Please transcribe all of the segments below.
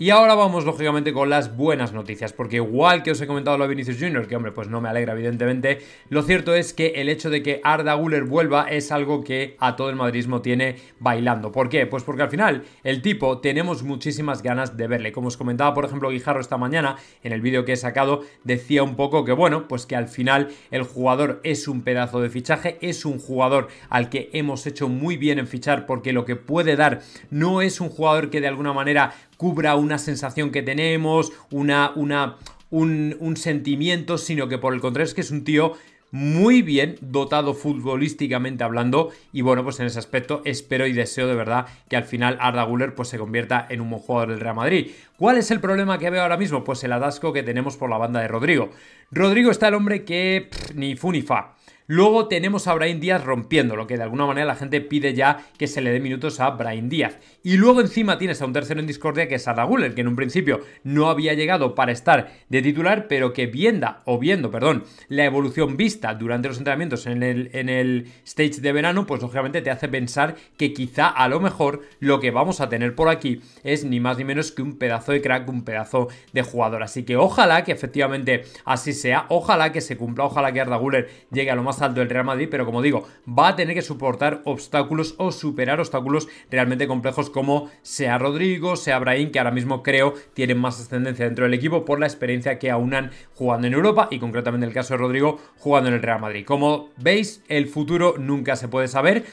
Y ahora vamos lógicamente con las buenas noticias, porque igual que os he comentado lo de Vinicius Jr., que hombre, pues no me alegra evidentemente, lo cierto es que el hecho de que Arda Guller vuelva es algo que a todo el madridismo tiene bailando. ¿Por qué? Pues porque al final el tipo tenemos muchísimas ganas de verle. Como os comentaba, por ejemplo, Guijarro esta mañana, en el vídeo que he sacado, decía un poco que bueno, pues que al final el jugador es un pedazo de fichaje, es un jugador al que hemos hecho muy bien en fichar porque lo que puede dar no es un jugador que de alguna manera cubra un una sensación que tenemos, una, una, un, sentimiento, sino que por el contrario es que es un tío muy bien dotado futbolísticamente hablando y bueno pues en ese aspecto espero y deseo de verdad que al final Arda Guller pues se convierta en un buen jugador del Real Madrid. ¿Cuál es el problema que veo ahora mismo? Pues el atasco que tenemos por la banda de Rodrigo. Rodrigo está el hombre que ni fu ni fa. Luego tenemos a Brian Díaz rompiendo, lo que de alguna manera la gente pide ya que se le dé minutos a Brian Díaz. Y luego encima tienes a un tercero en discordia que es Arda Guller, que en un principio no había llegado para estar de titular, pero que vienda, o viendo, perdón, la evolución vista durante los entrenamientos en el, en el stage de verano, pues lógicamente te hace pensar que quizá a lo mejor lo que vamos a tener por aquí es ni más ni menos que un pedazo de crack, un pedazo de jugador. Así que ojalá que efectivamente así sea, ojalá que se cumpla, ojalá que Arda Guller llegue a lo más Salto alto el Real Madrid, pero como digo, va a tener que soportar obstáculos o superar obstáculos realmente complejos como sea Rodrigo, sea Brahim, que ahora mismo creo tienen más ascendencia dentro del equipo por la experiencia que aunan jugando en Europa y concretamente el caso de Rodrigo jugando en el Real Madrid. Como veis, el futuro nunca se puede saber.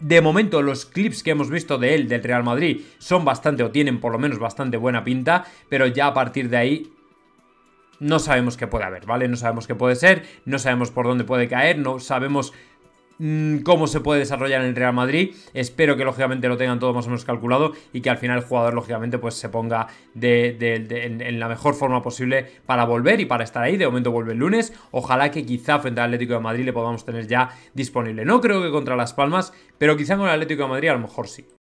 De momento los clips que hemos visto de él del Real Madrid son bastante o tienen por lo menos bastante buena pinta, pero ya a partir de ahí no sabemos qué puede haber, ¿vale? No sabemos qué puede ser, no sabemos por dónde puede caer, no sabemos mm, cómo se puede desarrollar en el Real Madrid. Espero que lógicamente lo tengan todo más o menos calculado y que al final el jugador lógicamente pues se ponga en, la mejor forma posible para volver y para estar ahí. De momento vuelve el lunes. Ojalá que quizá frente al Atlético de Madrid le podamos tener ya disponible. No creo que contra Las Palmas, pero quizá con el Atlético de Madrid a lo mejor sí.